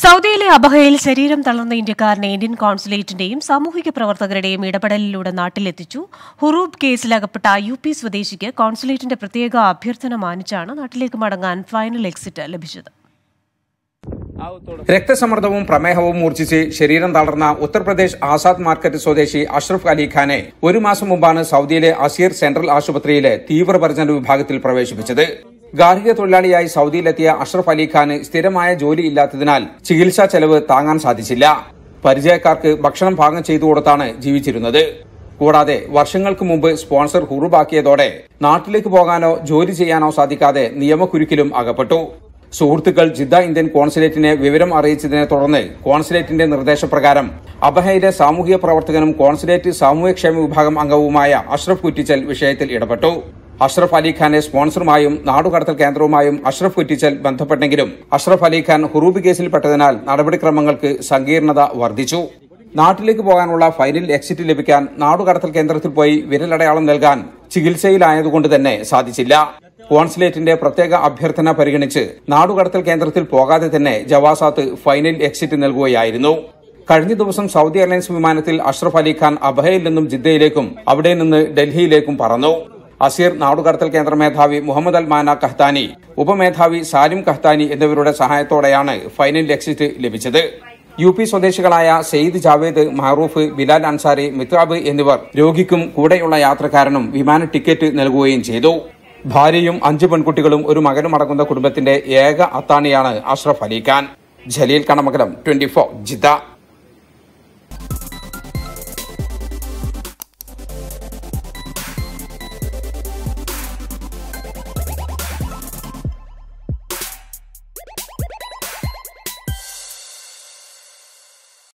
സൗദിയിലെ അബഹയിൽ ശരീരം തളർന്ന ഇന്ത്യക്കാരനെ ഇന്ത്യൻ കോൺസുലേറ്റിന്റെയും സാമൂഹിക പ്രവർത്തകരുടെയും ഇടപെടലിലൂടെ നാട്ടിലെത്തിച്ചു ഹുറൂബ് കേസിലകപ്പെട്ട യു പി സ്വദേശിക്ക് കോൺസുലേറ്റിന്റെ പ്രത്യേക അഭ്യർത്ഥന മാനിച്ചാണ് നാട്ടിലേക്ക് മടങ്ങാൻ ഫൈനൽ എക്സിറ്റ് ലഭിച്ചത് രക്തസമ്മർദ്ദവും പ്രമേഹവും മൂർച്ഛിച്ച് ശരീരം തളർന്ന ഉത്തർപ്രദേശ് ആസാദ് മാർക്കറ്റ് സ്വദേശി അഷ്റഫ് അലി ഖാനെ ഒരു മാസം മുമ്പാണ് സൗദിയിലെ അസീർ സെൻട്രൽ ആശുപത്രിയിലെ തീവ്രപരിചരണ വിഭാഗത്തിൽ പ്രവേശിപ്പിച്ചത് ഗാർഹിക തൊഴിലാളിയായി സൌദിയിലെത്തിയ അഷ്റഫ് അലിഖാന് സ്ഥിരമായ ജോലി ഇല്ലാത്തതിനാൽ ചികിത്സാ ചെലവ് താങ്ങാൻ സാധിച്ചില്ല പരിചയക്കാർക്ക് ഭക്ഷണം പാകം ചെയ്തു കൊടുത്താണ് ജീവിച്ചിരുന്നത് കൂടാതെ വർഷങ്ങൾക്ക് മുമ്പ് സ്പോൺസർ ഹുറുബാക്കിയതോടെ നാട്ടിലേക്ക് പോകാനോ ജോലി ചെയ്യാനോ സാധിക്കാതെ നിയമക്കുരുക്കിലും അകപ്പെട്ടു സുഹൃത്തുക്കൾ ജിദ്ദ ഇന്ത്യൻ കോൺസുലേറ്റിനെ വിവരം അറിയിച്ചതിനെ തുടർന്ന് കോൺസുലേറ്റിന്റെ നിർദ്ദേശപ്രകാരം അബഹയിലെ സാമൂഹിക പ്രവർത്തകനും കോൺസുലേറ്റ് സാമൂഹ്യക്ഷേമ വിഭാഗം അംഗവുമായ അഷ്റഫ് കുറ്റിച്ചൽ വിഷയത്തിൽ ഇടപെട്ടു അഷ്റഫ് അലിഖാനെ സ്പോൺസറുമായും നാടുകടത്തൽ കേന്ദ്രവുമായും അഷ്റഫ് കുറ്റിച്ചൽ ബന്ധപ്പെട്ടെങ്കിലും അഷ്റഫ് അലിഖാൻ ഹുറൂബ് കേസിൽപ്പെട്ടതിനാൽ നടപടിക്രമങ്ങൾക്ക് സങ്കീർണത വർദ്ധിച്ചു നാട്ടിലേക്ക് പോകാനുള്ള ഫൈനൽ എക്സിറ്റ് ലഭിക്കാൻ നാടുകടത്തൽ കേന്ദ്രത്തിൽ പോയി വിരലടയാളം നൽകാൻ ചികിത്സയിലായതുകൊണ്ട് തന്നെ സാധിച്ചില്ല കോൺസുലേറ്റിന്റെ പ്രത്യേക അഭ്യർത്ഥന പരിഗണിച്ച് നാടുകടത്തൽ കേന്ദ്രത്തിൽ പോകാതെ തന്നെ ജവാസാത്ത് ഫൈനൽ എക്സിറ്റ് നൽകുകയായിരുന്നു കഴിഞ്ഞ ദിവസം സൗദി എയർലൈൻസ് വിമാനത്തിൽ അഷ്റഫ് അലിഖാൻ അബഹയിൽ നിന്നും ജിദ്ദയിലേക്കും അവിടെ നിന്ന് ഡൽഹിയിലേക്കും പറന്നു അസീർ നാടുകടത്തൽ കേന്ദ്ര മേധാവി മുഹമ്മദ് അൽമാന കഹ്താനി ഉപമേധാവി സാലിം കഹ്താനി എന്നിവരുടെ സഹായത്തോടെയാണ് ഫൈനൽ എക്സിറ്റ് ലഭിച്ചത് യു പി സ്വദേശികളായ സെയ്ദ് ജാവേദ് മാറൂഫ് ബിലാൽ അൻസാരി മിത്താബ് എന്നിവർ രോഗിക്കും കൂടെയുള്ള യാത്രക്കാരനും വിമാന ടിക്കറ്റ് നൽകുകയും ചെയ്തു ഭാര്യയും അഞ്ച് പെൺകുട്ടികളും ഒരു മകനും അടങ്ങുന്ന കുടുംബത്തിന്റെ ഏക അത്താണിയാണ് Ashraf Ali Khan Jaleel Kanamakalam twenty four Jeddah